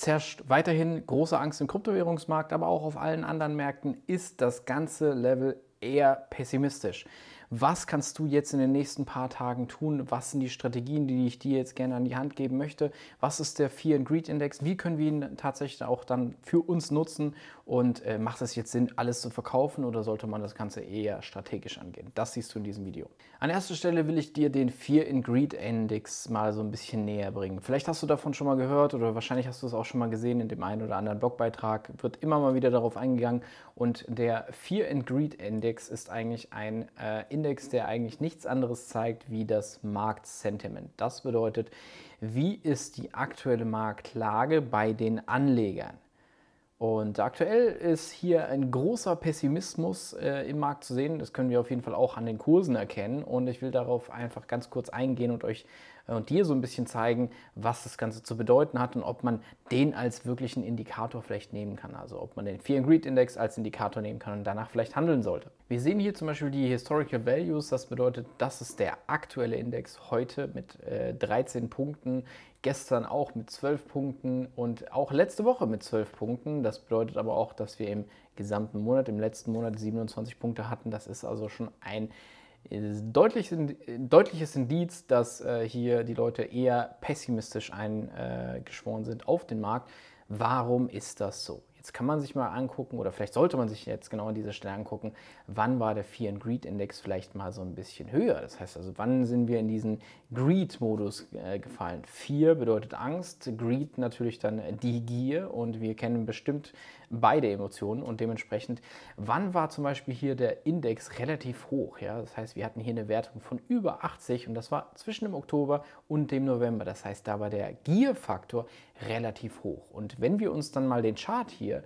Es herrscht weiterhin große Angst im Kryptowährungsmarkt, aber auch auf allen anderen Märkten ist das ganze Level eher pessimistisch was kannst du jetzt in den nächsten paar Tagen tun, was sind die Strategien, die ich dir jetzt gerne an die Hand geben möchte, was ist der Fear and Greed Index, wie können wir ihn tatsächlich auch dann für uns nutzen und äh, macht es jetzt Sinn, alles zu verkaufen oder sollte man das Ganze eher strategisch angehen? Das siehst du in diesem Video. An erster Stelle will ich dir den Fear and Greed Index mal so ein bisschen näher bringen. Vielleicht hast du davon schon mal gehört oder wahrscheinlich hast du es auch schon mal gesehen in dem einen oder anderen Blogbeitrag, wird immer mal wieder darauf eingegangen und der Fear and Greed Index ist eigentlich ein äh, Index, der eigentlich nichts anderes zeigt wie das Marktsentiment. Das bedeutet, wie ist die aktuelle Marktlage bei den Anlegern? Und aktuell ist hier ein großer Pessimismus äh, im Markt zu sehen. Das können wir auf jeden Fall auch an den Kursen erkennen. Und ich will darauf einfach ganz kurz eingehen und euch äh, und dir so ein bisschen zeigen, was das Ganze zu bedeuten hat und ob man den als wirklichen Indikator vielleicht nehmen kann. Also ob man den Fear and Greed Index als Indikator nehmen kann und danach vielleicht handeln sollte. Wir sehen hier zum Beispiel die Historical Values. Das bedeutet, das ist der aktuelle Index heute mit äh, 13 Punkten gestern auch mit 12 Punkten und auch letzte Woche mit 12 Punkten. Das bedeutet aber auch, dass wir im gesamten Monat, im letzten Monat 27 Punkte hatten. Das ist also schon ein deutliches Indiz, dass äh, hier die Leute eher pessimistisch eingeschworen äh, sind auf den Markt. Warum ist das so? Jetzt kann man sich mal angucken oder vielleicht sollte man sich jetzt genau an dieser Stelle angucken, wann war der Fear and Greed Index vielleicht mal so ein bisschen höher. Das heißt also, wann sind wir in diesen Greed-Modus äh, gefallen? Fear bedeutet Angst, Greed natürlich dann äh, die Gier und wir kennen bestimmt beide Emotionen und dementsprechend, wann war zum Beispiel hier der Index relativ hoch? Ja? Das heißt, wir hatten hier eine Wertung von über 80 und das war zwischen dem Oktober und dem November. Das heißt, da war der Gierfaktor relativ hoch. Und wenn wir uns dann mal den Chart hier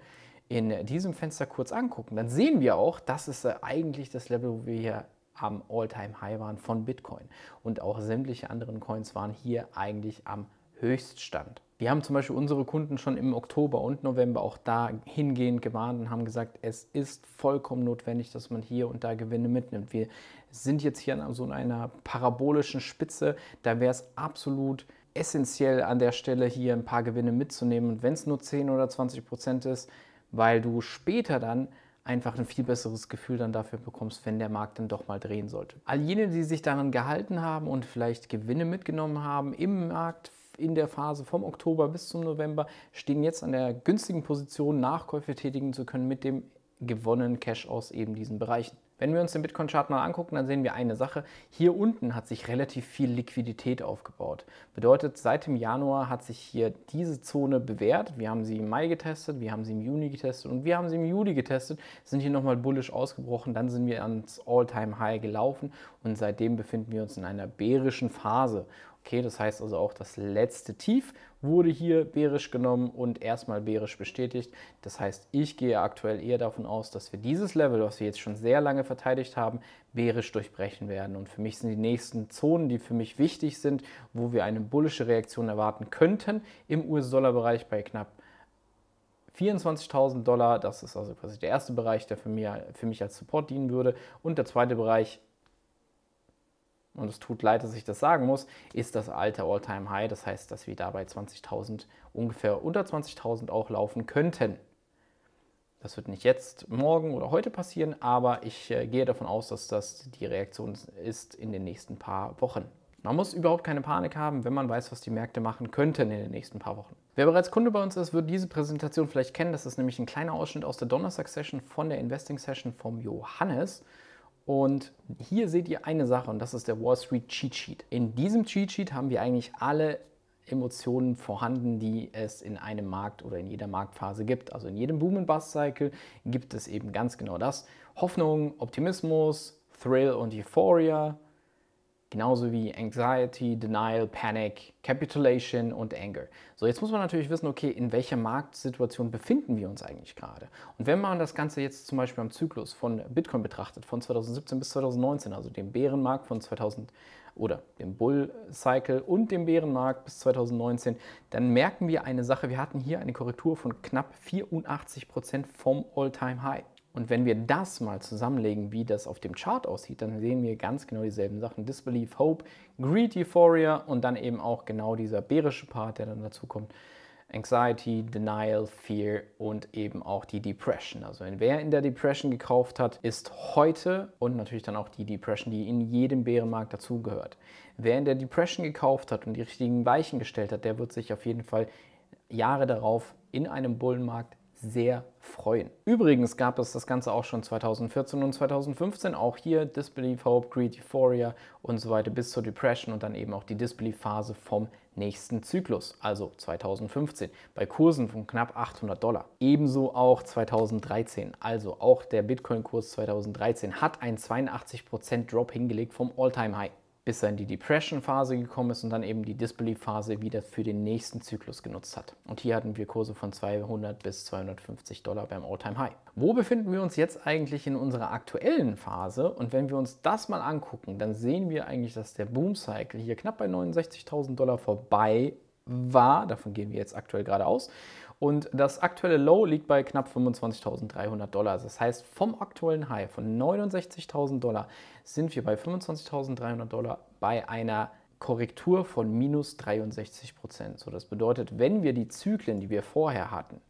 in diesem Fenster kurz angucken, dann sehen wir auch, das ist äh, eigentlich das Level, wo wir hier am All-Time-High waren von Bitcoin. Und auch sämtliche anderen Coins waren hier eigentlich am Höchststand. Wir haben zum Beispiel unsere Kunden schon im Oktober und November auch da hingehend gewarnt und haben gesagt, es ist vollkommen notwendig, dass man hier und da Gewinne mitnimmt. Wir sind jetzt hier an so einer parabolischen Spitze, da wäre es absolut essentiell an der Stelle hier ein paar Gewinne mitzunehmen wenn es nur 10 oder 20 Prozent ist, weil du später dann einfach ein viel besseres Gefühl dann dafür bekommst, wenn der Markt dann doch mal drehen sollte. All jene, die sich daran gehalten haben und vielleicht Gewinne mitgenommen haben im Markt, in der Phase vom Oktober bis zum November, stehen jetzt an der günstigen Position, Nachkäufe tätigen zu können mit dem gewonnenen Cash aus eben diesen Bereichen. Wenn wir uns den Bitcoin-Chart mal angucken, dann sehen wir eine Sache. Hier unten hat sich relativ viel Liquidität aufgebaut. Bedeutet, seit dem Januar hat sich hier diese Zone bewährt. Wir haben sie im Mai getestet, wir haben sie im Juni getestet und wir haben sie im Juli getestet, sind hier nochmal bullisch ausgebrochen, dann sind wir ans All-Time-High gelaufen und seitdem befinden wir uns in einer bärischen Phase. Okay, das heißt also auch das letzte Tief wurde hier bärisch genommen und erstmal bärisch bestätigt. Das heißt, ich gehe aktuell eher davon aus, dass wir dieses Level, was wir jetzt schon sehr lange verteidigt haben, bärisch durchbrechen werden. Und für mich sind die nächsten Zonen, die für mich wichtig sind, wo wir eine bullische Reaktion erwarten könnten, im US-Dollar-Bereich bei knapp 24.000 Dollar. Das ist also quasi der erste Bereich, der für mich, für mich als Support dienen würde. Und der zweite Bereich und es tut leid, dass ich das sagen muss, ist das alte All-Time-High. Das heißt, dass wir da bei 20.000, ungefähr unter 20.000 auch laufen könnten. Das wird nicht jetzt, morgen oder heute passieren, aber ich äh, gehe davon aus, dass das die Reaktion ist in den nächsten paar Wochen. Man muss überhaupt keine Panik haben, wenn man weiß, was die Märkte machen könnten in den nächsten paar Wochen. Wer bereits Kunde bei uns ist, wird diese Präsentation vielleicht kennen. Das ist nämlich ein kleiner Ausschnitt aus der Donnerstag-Session von der Investing-Session vom Johannes. Und hier seht ihr eine Sache und das ist der Wall Street Cheat Sheet. In diesem Cheat Sheet haben wir eigentlich alle Emotionen vorhanden, die es in einem Markt oder in jeder Marktphase gibt. Also in jedem Boom- und Bust-Cycle gibt es eben ganz genau das. Hoffnung, Optimismus, Thrill und Euphoria, Genauso wie Anxiety, Denial, Panic, Capitulation und Anger. So, jetzt muss man natürlich wissen, okay, in welcher Marktsituation befinden wir uns eigentlich gerade? Und wenn man das Ganze jetzt zum Beispiel am Zyklus von Bitcoin betrachtet, von 2017 bis 2019, also dem Bärenmarkt von 2000 oder dem Bull Cycle und dem Bärenmarkt bis 2019, dann merken wir eine Sache. Wir hatten hier eine Korrektur von knapp 84 Prozent vom All-Time-High. Und wenn wir das mal zusammenlegen, wie das auf dem Chart aussieht, dann sehen wir ganz genau dieselben Sachen. Disbelief, Hope, Greed, Euphoria und dann eben auch genau dieser bärische Part, der dann dazu kommt. Anxiety, Denial, Fear und eben auch die Depression. Also wer in der Depression gekauft hat, ist heute und natürlich dann auch die Depression, die in jedem Bärenmarkt dazugehört. Wer in der Depression gekauft hat und die richtigen Weichen gestellt hat, der wird sich auf jeden Fall Jahre darauf in einem Bullenmarkt sehr freuen. Übrigens gab es das Ganze auch schon 2014 und 2015, auch hier Disbelief, Hope, Greed, Euphoria und so weiter bis zur Depression und dann eben auch die Disbelief-Phase vom nächsten Zyklus, also 2015, bei Kursen von knapp 800 Dollar. Ebenso auch 2013, also auch der Bitcoin-Kurs 2013 hat ein 82% Drop hingelegt vom All-Time-High bis er in die Depression-Phase gekommen ist und dann eben die Disbelief-Phase wieder für den nächsten Zyklus genutzt hat. Und hier hatten wir Kurse von 200 bis 250 Dollar beim All-Time-High. Wo befinden wir uns jetzt eigentlich in unserer aktuellen Phase? Und wenn wir uns das mal angucken, dann sehen wir eigentlich, dass der Boom-Cycle hier knapp bei 69.000 Dollar vorbei war, davon gehen wir jetzt aktuell gerade aus. Und das aktuelle Low liegt bei knapp 25.300 Dollar. Also das heißt, vom aktuellen High von 69.000 Dollar sind wir bei 25.300 Dollar bei einer Korrektur von minus 63 Prozent. So, das bedeutet, wenn wir die Zyklen, die wir vorher hatten,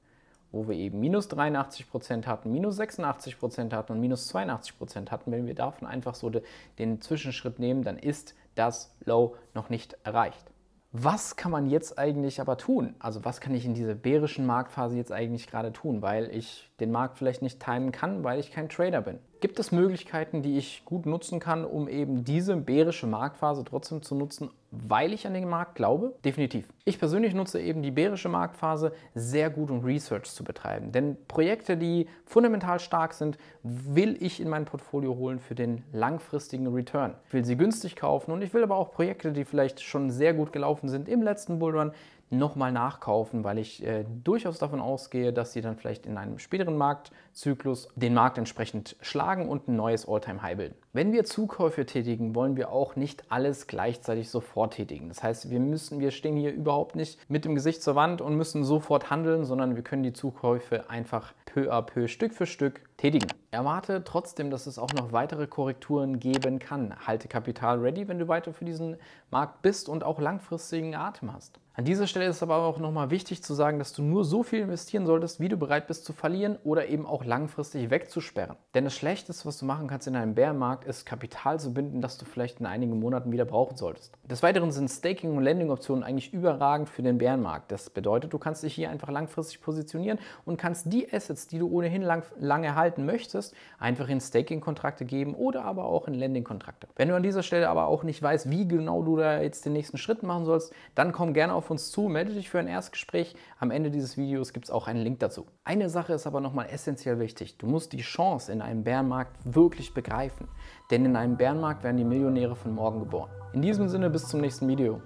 wo wir eben minus 83 Prozent hatten, minus 86 Prozent hatten und minus 82 Prozent hatten, wenn wir davon einfach so den Zwischenschritt nehmen, dann ist das Low noch nicht erreicht was kann man jetzt eigentlich aber tun? Also was kann ich in dieser bärischen Marktphase jetzt eigentlich gerade tun, weil ich den Markt vielleicht nicht timen kann, weil ich kein Trader bin? Gibt es Möglichkeiten, die ich gut nutzen kann, um eben diese bärische Marktphase trotzdem zu nutzen, weil ich an den Markt glaube? Definitiv. Ich persönlich nutze eben die bärische Marktphase sehr gut, um Research zu betreiben. Denn Projekte, die fundamental stark sind, will ich in mein Portfolio holen für den langfristigen Return. Ich will sie günstig kaufen und ich will aber auch Projekte, die vielleicht schon sehr gut gelaufen sind im letzten Bullrun, nochmal nachkaufen, weil ich äh, durchaus davon ausgehe, dass sie dann vielleicht in einem späteren Marktzyklus den Markt entsprechend schlagen und ein neues All-Time-High bilden. Wenn wir Zukäufe tätigen, wollen wir auch nicht alles gleichzeitig sofort tätigen. Das heißt, wir müssen, wir stehen hier überhaupt nicht mit dem Gesicht zur Wand und müssen sofort handeln, sondern wir können die Zukäufe einfach peu à peu, Stück für Stück tätigen. Erwarte trotzdem, dass es auch noch weitere Korrekturen geben kann. Halte Kapital ready, wenn du weiter für diesen Markt bist und auch langfristigen Atem hast. An dieser Stelle ist aber auch nochmal wichtig zu sagen, dass du nur so viel investieren solltest, wie du bereit bist zu verlieren oder eben auch langfristig wegzusperren. Denn das Schlechteste, was du machen kannst in einem Bärenmarkt, ist Kapital zu binden, das du vielleicht in einigen Monaten wieder brauchen solltest. Des Weiteren sind Staking- und Lending-Optionen eigentlich überragend für den Bärenmarkt. Das bedeutet, du kannst dich hier einfach langfristig positionieren und kannst die Assets, die du ohnehin lang, lange halten möchtest, möchtest, einfach in Staking-Kontrakte geben oder aber auch in Lending-Kontrakte. Wenn du an dieser Stelle aber auch nicht weißt, wie genau du da jetzt den nächsten Schritt machen sollst, dann komm gerne auf uns zu, melde dich für ein Erstgespräch. Am Ende dieses Videos gibt es auch einen Link dazu. Eine Sache ist aber nochmal essentiell wichtig. Du musst die Chance in einem Bärenmarkt wirklich begreifen. Denn in einem Bärenmarkt werden die Millionäre von morgen geboren. In diesem Sinne bis zum nächsten Video.